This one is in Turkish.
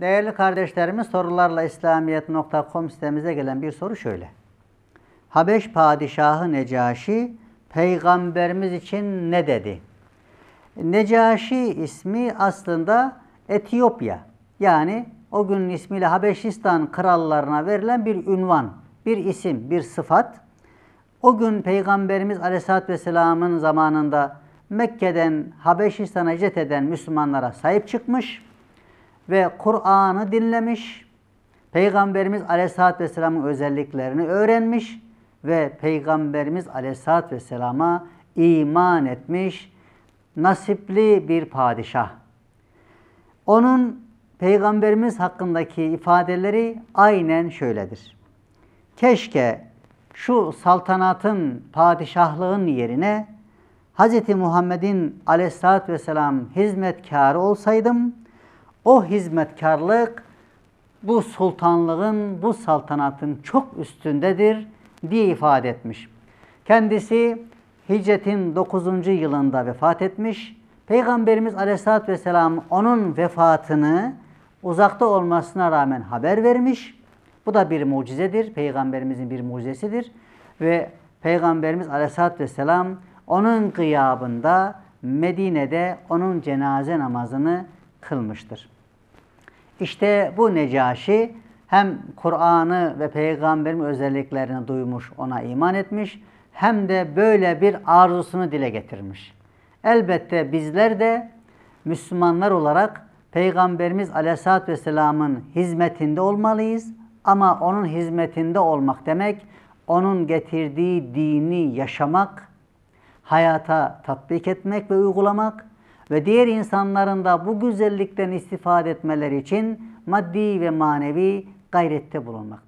Değerli kardeşlerimiz sorularla İslamiyet.com sitemize gelen bir soru şöyle. Habeş Padişahı Necaşi peygamberimiz için ne dedi? Necaşi ismi aslında Etiyopya yani o günün ismiyle Habeşistan krallarına verilen bir ünvan, bir isim, bir sıfat. O gün Peygamberimiz Aleyhisselatü Vesselam'ın zamanında Mekke'den Habeşistan'a hicret eden Müslümanlara sahip çıkmış ve Kur'an'ı dinlemiş, Peygamberimiz Aleyhisselatü Vesselam'ın özelliklerini öğrenmiş ve Peygamberimiz Aleyhisselatü Vesselam'a iman etmiş nasipli bir padişah. Onun Peygamberimiz hakkındaki ifadeleri aynen şöyledir. Keşke şu saltanatın, padişahlığın yerine Hz. Muhammed'in aleyhissalatü vesselam hizmetkarı olsaydım o hizmetkarlık bu sultanlığın, bu saltanatın çok üstündedir diye ifade etmiş. Kendisi hicretin 9. yılında vefat etmiş. Peygamberimiz aleyhissalatü vesselam onun vefatını uzakta olmasına rağmen haber vermiş. Bu da bir mucizedir. Peygamberimizin bir mucizesidir. Ve Peygamberimiz aleyhissalatü vesselam onun gıyabında Medine'de onun cenaze namazını kılmıştır. İşte bu Necaşi hem Kur'an'ı ve peygamberin özelliklerini duymuş, ona iman etmiş hem de böyle bir arzusunu dile getirmiş. Elbette bizler de Müslümanlar olarak Peygamberimiz Aleyhisselatü Vesselam'ın hizmetinde olmalıyız. Ama onun hizmetinde olmak demek, onun getirdiği dini yaşamak, hayata tatbik etmek ve uygulamak ve diğer insanların da bu güzellikten istifade etmeleri için maddi ve manevi gayrette bulunmak.